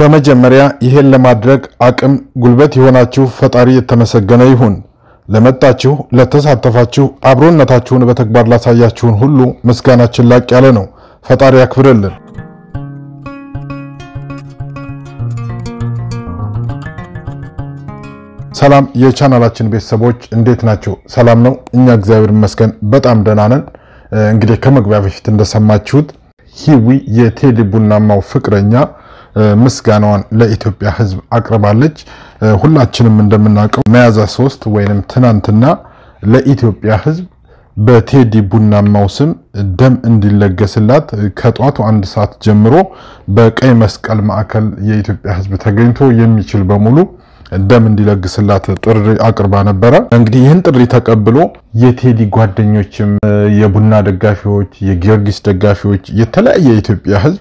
በመጀመሪያ ይሄን ለማድረግ አቅም፣ ጉልበት የሆናችሁ ፈጣሪ የተመሰገነ ይሁን። ለመጣችሁ፣ ለተሳተፋችሁ፣ አብሮነታችሁን በተግባር ላሳያችሁን ሁሉ ምስጋናችን ላቅ ያለ ነው። ፈጣሪ ያክብርልን። ሰላም የቻናላችን ቤተሰቦች እንዴት ናቸው? ሰላም ነው። እኛ እግዚአብሔር ይመስገን በጣም ደህና ነን። እንግዲህ ከመግቢያ በፊት እንደሰማችሁት ሂዊ የቴዲ ቡናማው ፍቅረኛ ምስጋናዋን ለኢትዮጵያ ሕዝብ አቅርባለች። ሁላችንም እንደምናውቀው ሚያዝያ ሶስት ወይንም ትናንትና ለኢትዮጵያ ሕዝብ በቴዲ ቡናማው ስም ደም እንዲለገስላት ከጧቱ አንድ ሰዓት ጀምሮ በቀይ መስቀል ማዕከል የኢትዮጵያ ሕዝብ ተገኝቶ የሚችል በሙሉ ደም እንዲለግስላት ጥሪ አቅርባ ነበረ። እንግዲህ ይህን ጥሪ ተቀብሎ የቴዲ ጓደኞችም፣ የቡና ደጋፊዎች፣ የጊዮርጊስ ደጋፊዎች የተለያየ የኢትዮጵያ ህዝብ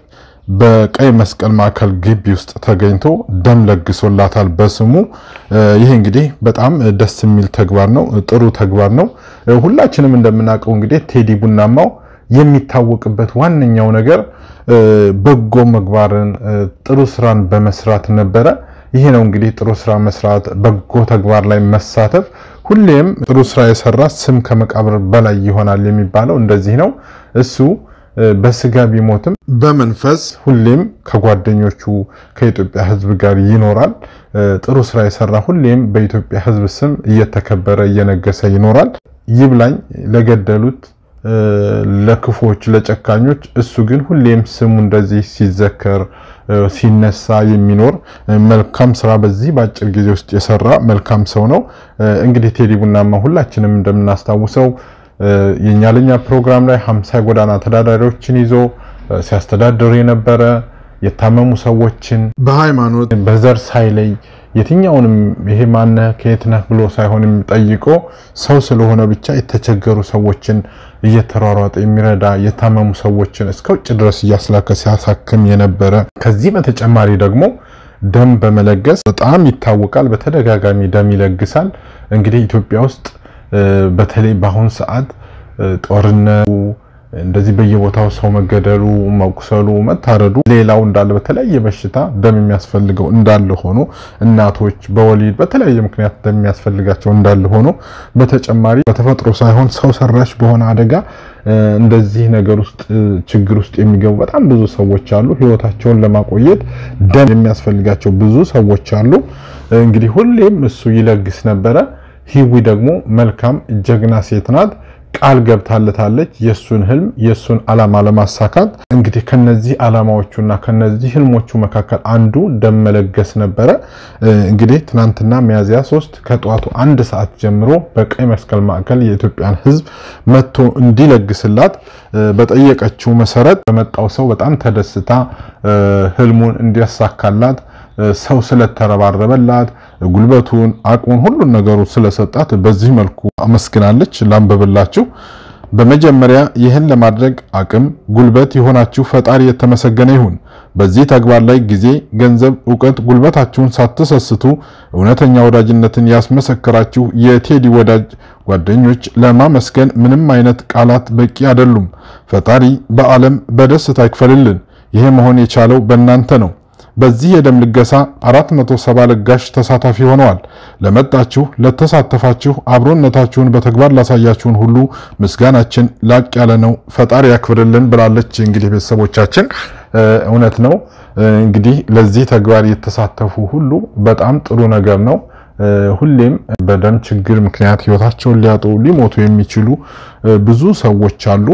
በቀይ መስቀል ማዕከል ግቢ ውስጥ ተገኝቶ ደም ለግሶላታል በስሙ። ይህ እንግዲህ በጣም ደስ የሚል ተግባር ነው፣ ጥሩ ተግባር ነው። ሁላችንም እንደምናውቀው እንግዲህ ቴዲ ቡናማው የሚታወቅበት ዋነኛው ነገር በጎ ምግባርን፣ ጥሩ ስራን በመስራት ነበረ። ይሄ ነው እንግዲህ ጥሩ ስራ መስራት፣ በጎ ተግባር ላይ መሳተፍ። ሁሌም ጥሩ ስራ የሰራ ስም ከመቃብር በላይ ይሆናል የሚባለው እንደዚህ ነው እሱ በስጋ ቢሞትም በመንፈስ ሁሌም ከጓደኞቹ ከኢትዮጵያ ሕዝብ ጋር ይኖራል። ጥሩ ስራ የሰራ ሁሌም በኢትዮጵያ ሕዝብ ስም እየተከበረ እየነገሰ ይኖራል። ይብላኝ ለገደሉት ለክፎች ለጨካኞች፣ እሱ ግን ሁሌም ስሙ እንደዚህ ሲዘከር ሲነሳ የሚኖር መልካም ስራ በዚህ በአጭር ጊዜ ውስጥ የሰራ መልካም ሰው ነው። እንግዲህ ቴዲ ቡናማ ሁላችንም እንደምናስታውሰው የኛ ለኛ ፕሮግራም ላይ 50 ጎዳና ተዳዳሪዎችን ይዞ ሲያስተዳድር የነበረ የታመሙ ሰዎችን በሃይማኖት በዘር ሳይለይ የትኛውንም ይሄ ማነ ከየት ነህ ብሎ ሳይሆን የሚጠይቆ ሰው ስለሆነ ብቻ የተቸገሩ ሰዎችን እየተሯሯጠ የሚረዳ የታመሙ ሰዎችን እስከ ውጭ ድረስ እያስላከ ሲያሳክም የነበረ ከዚህ በተጨማሪ ደግሞ ደም በመለገስ በጣም ይታወቃል። በተደጋጋሚ ደም ይለግሳል። እንግዲህ ኢትዮጵያ ውስጥ በተለይ በአሁን ሰዓት ጦርነቱ እንደዚህ በየቦታው ሰው መገደሉ፣ መቁሰሉ፣ መታረዱ ሌላው እንዳለ በተለያየ በሽታ ደም የሚያስፈልገው እንዳለ ሆኖ እናቶች በወሊድ በተለያየ ምክንያት ደም የሚያስፈልጋቸው እንዳለ ሆኖ በተጨማሪ በተፈጥሮ ሳይሆን ሰው ሰራሽ በሆነ አደጋ እንደዚህ ነገር ውስጥ ችግር ውስጥ የሚገቡ በጣም ብዙ ሰዎች አሉ። ህይወታቸውን ለማቆየት ደም የሚያስፈልጋቸው ብዙ ሰዎች አሉ። እንግዲህ ሁሌም እሱ ይለግስ ነበረ። ሂዊ ደግሞ መልካም ጀግና ሴት ናት። ቃል ገብታለታለች የሱን ህልም የሱን አላማ ለማሳካት። እንግዲህ ከነዚህ አላማዎቹና ከነዚህ ህልሞቹ መካከል አንዱ ደም መለገስ ነበረ። እንግዲህ ትናንትና ሚያዝያ ሶስት ከጠዋቱ አንድ ሰዓት ጀምሮ በቀይ መስቀል ማዕከል የኢትዮጵያን ህዝብ መጥቶ እንዲለግስላት በጠየቀችው መሰረት በመጣው ሰው በጣም ተደስታ ህልሙን እንዲያሳካላት ሰው ስለተረባረበላት ጉልበቱን፣ አቅሙን፣ ሁሉን ነገሩ ስለሰጣት በዚህ መልኩ አመስግናለች። ላንበብላችሁ። በመጀመሪያ ይህን ለማድረግ አቅም፣ ጉልበት የሆናችሁ ፈጣሪ የተመሰገነ ይሁን። በዚህ ተግባር ላይ ጊዜ፣ ገንዘብ፣ እውቀት፣ ጉልበታችሁን ሳትሰስቱ እውነተኛ ወዳጅነትን ያስመሰከራችሁ የቴዲ ወዳጅ ጓደኞች ለማመስገን ምንም አይነት ቃላት በቂ አይደሉም። ፈጣሪ በዓለም በደስታ ይክፈልልን። ይሄ መሆን የቻለው በእናንተ ነው። በዚህ የደም ልገሳ 470 ለጋሽ ተሳታፊ ሆነዋል። ለመጣችሁ ለተሳተፋችሁ፣ አብሮነታችሁን በተግባር ላሳያችሁን ሁሉ ምስጋናችን ላቅ ያለ ነው፣ ፈጣሪ ያክብርልን ብላለች። እንግዲህ ቤተሰቦቻችን እውነት ነው። እንግዲህ ለዚህ ተግባር የተሳተፉ ሁሉ በጣም ጥሩ ነገር ነው። ሁሌም በደም ችግር ምክንያት ህይወታቸውን ሊያጡ ሊሞቱ የሚችሉ ብዙ ሰዎች አሉ።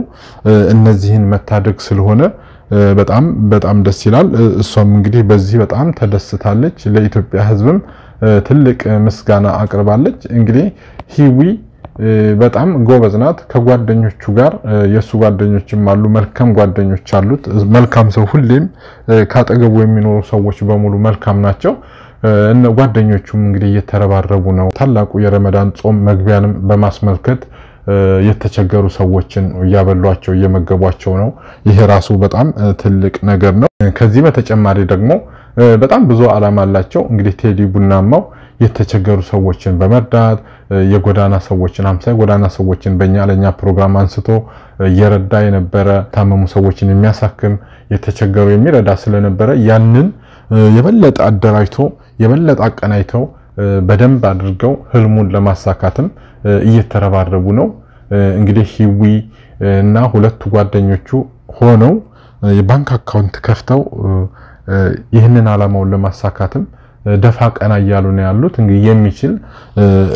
እነዚህን መታደግ ስለሆነ በጣም በጣም ደስ ይላል። እሷም እንግዲህ በዚህ በጣም ተደስታለች። ለኢትዮጵያ ህዝብም ትልቅ ምስጋና አቅርባለች። እንግዲህ ሂዊ በጣም ጎበዝ ናት። ከጓደኞቹ ጋር የእሱ ጓደኞችም አሉ፣ መልካም ጓደኞች አሉት። መልካም ሰው ሁሌም ካጠገቡ የሚኖሩ ሰዎች በሙሉ መልካም ናቸው። እነ ጓደኞቹም እንግዲህ እየተረባረቡ ነው። ታላቁ የረመዳን ጾም መግቢያንም በማስመልከት የተቸገሩ ሰዎችን እያበሏቸው እየመገቧቸው ነው። ይሄ ራሱ በጣም ትልቅ ነገር ነው። ከዚህ በተጨማሪ ደግሞ በጣም ብዙ ዓላማ አላቸው። እንግዲህ ቴዲ ቡናማው የተቸገሩ ሰዎችን በመርዳት የጎዳና ሰዎችን አምሳ የጎዳና ሰዎችን በእኛ ለእኛ ፕሮግራም አንስቶ እየረዳ የነበረ ታመሙ ሰዎችን የሚያሳክም የተቸገሩ የሚረዳ ስለነበረ ያንን የበለጠ አደራጅቶ የበለጠ አቀናይተው በደንብ አድርገው ህልሙን ለማሳካትም እየተረባረቡ ነው። እንግዲህ ሂዊ እና ሁለቱ ጓደኞቹ ሆነው የባንክ አካውንት ከፍተው ይህንን አላማውን ለማሳካትም ደፋ ቀና እያሉ ነው ያሉት። እንግዲህ የሚችል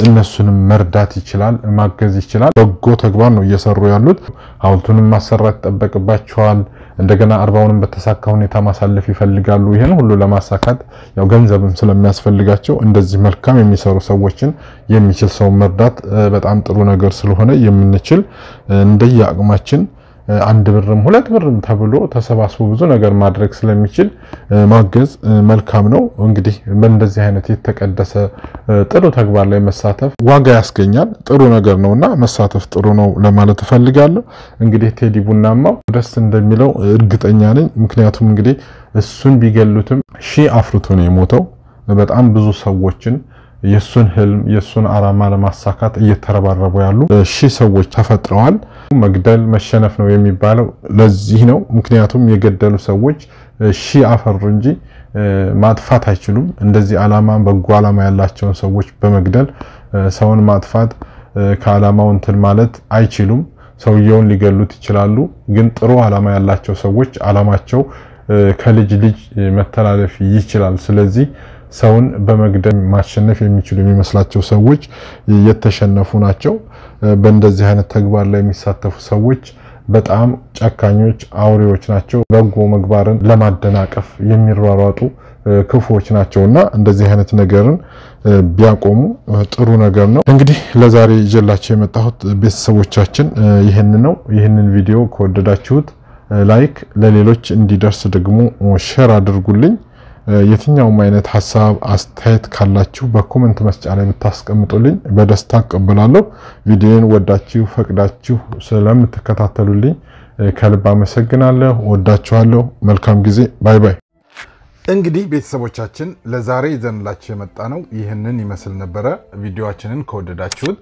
እነሱንም መርዳት ይችላል፣ ማገዝ ይችላል። በጎ ተግባር ነው እየሰሩ ያሉት። ሀውልቱንም ማሰራት ይጠበቅባቸዋል። እንደገና አርባውንም በተሳካ ሁኔታ ማሳለፍ ይፈልጋሉ። ይህን ሁሉ ለማሳካት ያው ገንዘብም ስለሚያስፈልጋቸው እንደዚህ መልካም የሚሰሩ ሰዎችን የሚችል ሰው መርዳት በጣም ጥሩ ነገር ስለሆነ የምንችል አቅማችን አንድ ብርም ሁለት ብርም ተብሎ ተሰባስቦ ብዙ ነገር ማድረግ ስለሚችል ማገዝ መልካም ነው። እንግዲህ በእንደዚህ አይነት የተቀደሰ ጥሩ ተግባር ላይ መሳተፍ ዋጋ ያስገኛል፣ ጥሩ ነገር ነው እና መሳተፍ ጥሩ ነው ለማለት እፈልጋለሁ። እንግዲህ ቴዲ ቡናማው ደስ እንደሚለው እርግጠኛ ነኝ። ምክንያቱም እንግዲህ እሱን ቢገሉትም ሺህ አፍርቶ ነው የሞተው። በጣም ብዙ ሰዎችን የሱን ህልም የሱን አላማ ለማሳካት እየተረባረቡ ያሉ ሺህ ሰዎች ተፈጥረዋል። መግደል መሸነፍ ነው የሚባለው ለዚህ ነው። ምክንያቱም የገደሉ ሰዎች ሺህ አፈሩ እንጂ ማጥፋት አይችሉም። እንደዚህ አላማ በጎ አላማ ያላቸውን ሰዎች በመግደል ሰውን ማጥፋት ከአላማው እንትን ማለት አይችሉም። ሰውየውን ሊገሉት ይችላሉ። ግን ጥሩ አላማ ያላቸው ሰዎች አላማቸው ከልጅ ልጅ መተላለፍ ይችላል። ስለዚህ ሰውን በመግደል ማሸነፍ የሚችሉ የሚመስላቸው ሰዎች የተሸነፉ ናቸው። በእንደዚህ አይነት ተግባር ላይ የሚሳተፉ ሰዎች በጣም ጨካኞች፣ አውሬዎች ናቸው። በጎ ምግባርን ለማደናቀፍ የሚሯሯጡ ክፉዎች ናቸው እና እንደዚህ አይነት ነገርን ቢያቆሙ ጥሩ ነገር ነው። እንግዲህ ለዛሬ ይዤላቸው የመጣሁት ቤተሰቦቻችን ይህን ነው። ይህንን ቪዲዮ ከወደዳችሁት ላይክ፣ ለሌሎች እንዲደርስ ደግሞ ሼር አድርጉልኝ። የትኛውም አይነት ሀሳብ አስተያየት ካላችሁ በኮመንት መስጫ ላይ ብታስቀምጡልኝ በደስታ እቀበላለሁ። ቪዲዮን ወዳችሁ ፈቅዳችሁ ስለምትከታተሉልኝ ከልብ አመሰግናለሁ። ወዳችኋለሁ። መልካም ጊዜ። ባይ ባይ። እንግዲህ ቤተሰቦቻችን ለዛሬ ይዘንላችሁ የመጣ ነው ይህንን ይመስል ነበረ። ቪዲዮችንን ከወደዳችሁት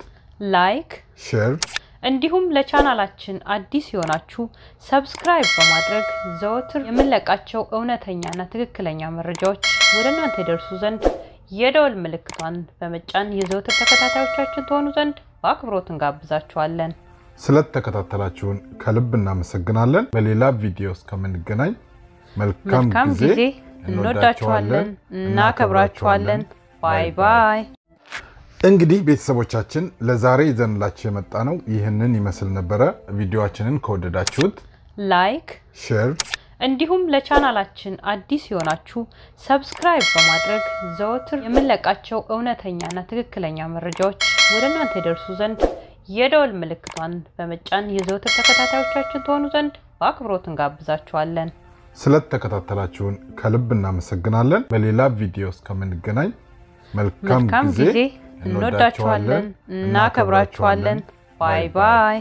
ላይክ፣ ሼር እንዲሁም ለቻናላችን አዲስ የሆናችሁ ሰብስክራይብ በማድረግ ዘወትር የምንለቃቸው እውነተኛና ትክክለኛ መረጃዎች ወደ እናንተ ይደርሱ ዘንድ የደወል ምልክቷን በመጫን የዘወትር ተከታታዮቻችን ትሆኑ ዘንድ በአክብሮት እንጋብዛችኋለን። ስለተከታተላችሁን ከልብ እናመሰግናለን። በሌላ ቪዲዮ እስከምንገናኝ መልካም ጊዜ። እንወዳችኋለን፣ እናከብራችኋለን። ባይ ባይ። እንግዲህ ቤተሰቦቻችን ለዛሬ ይዘንላችሁ የመጣ ነው ይህንን ይመስል ነበረ። ቪዲዮችንን ከወደዳችሁት ላይክ፣ ሼር እንዲሁም ለቻናላችን አዲስ የሆናችሁ ሰብስክራይብ በማድረግ ዘወትር የምንለቃቸው እውነተኛና ትክክለኛ መረጃዎች ወደ እናንተ ይደርሱ ዘንድ የደወል ምልክቷን በመጫን የዘወትር ተከታታዮቻችን ትሆኑ ዘንድ በአክብሮት እንጋብዛችኋለን። ስለተከታተላችሁን ከልብ እናመሰግናለን። በሌላ ቪዲዮ እስከምንገናኝ መልካም ጊዜ እንወዳችኋለን፣ እናከብራችኋለን። ባይ ባይ